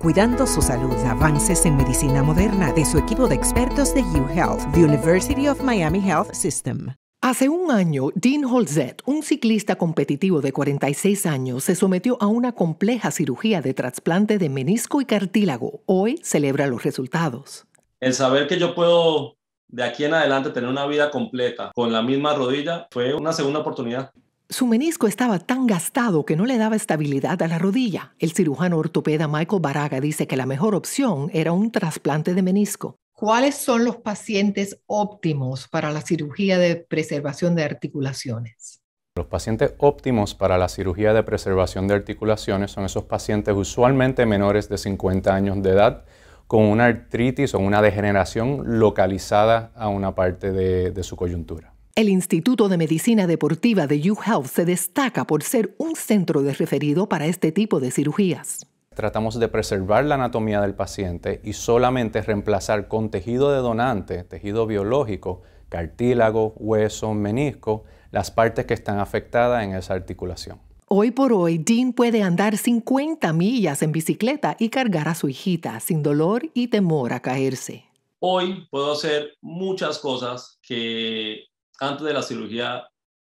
Cuidando su salud, avances en medicina moderna de su equipo de expertos de UHealth, The University of Miami Health System. Hace un año, Dean Holzett, un ciclista competitivo de 46 años, se sometió a una compleja cirugía de trasplante de menisco y cartílago. Hoy celebra los resultados. El saber que yo puedo de aquí en adelante tener una vida completa con la misma rodilla fue una segunda oportunidad. Su menisco estaba tan gastado que no le daba estabilidad a la rodilla. El cirujano ortopeda Michael Baraga dice que la mejor opción era un trasplante de menisco. ¿Cuáles son los pacientes óptimos para la cirugía de preservación de articulaciones? Los pacientes óptimos para la cirugía de preservación de articulaciones son esos pacientes usualmente menores de 50 años de edad con una artritis o una degeneración localizada a una parte de, de su coyuntura. El Instituto de Medicina Deportiva de UHealth se destaca por ser un centro de referido para este tipo de cirugías. Tratamos de preservar la anatomía del paciente y solamente reemplazar con tejido de donante, tejido biológico, cartílago, hueso, menisco, las partes que están afectadas en esa articulación. Hoy por hoy, Dean puede andar 50 millas en bicicleta y cargar a su hijita sin dolor y temor a caerse. Hoy puedo hacer muchas cosas que antes de la cirugía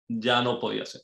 ya no podía ser.